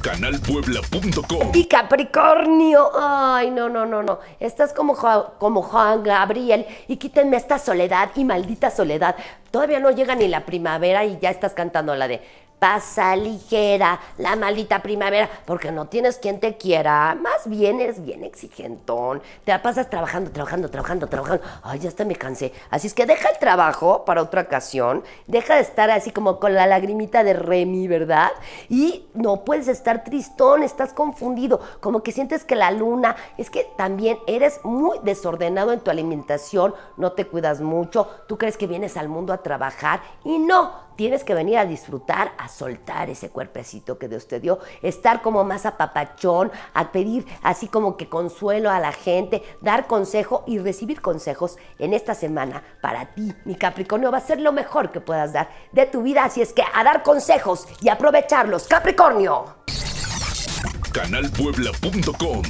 canalpuebla.com. Y Capricornio, ay, no, no, no, no. Estás como, como Juan Gabriel y quítenme esta soledad y maldita soledad. Todavía no llega ni la primavera y ya estás cantando la de pasa ligera, la maldita primavera, porque no tienes quien te quiera, más bien eres bien exigentón, te la pasas trabajando, trabajando, trabajando, trabajando, ay, ya hasta me cansé, así es que deja el trabajo para otra ocasión, deja de estar así como con la lagrimita de Remy, ¿verdad? Y no puedes estar tristón, estás confundido, como que sientes que la luna, es que también eres muy desordenado en tu alimentación, no te cuidas mucho, tú crees que vienes al mundo a trabajar y no, Tienes que venir a disfrutar, a soltar ese cuerpecito que Dios te dio, estar como más apapachón, a pedir así como que consuelo a la gente, dar consejo y recibir consejos en esta semana para ti. Mi Capricornio va a ser lo mejor que puedas dar de tu vida, así es que a dar consejos y aprovecharlos. Capricornio. Canalpuebla.com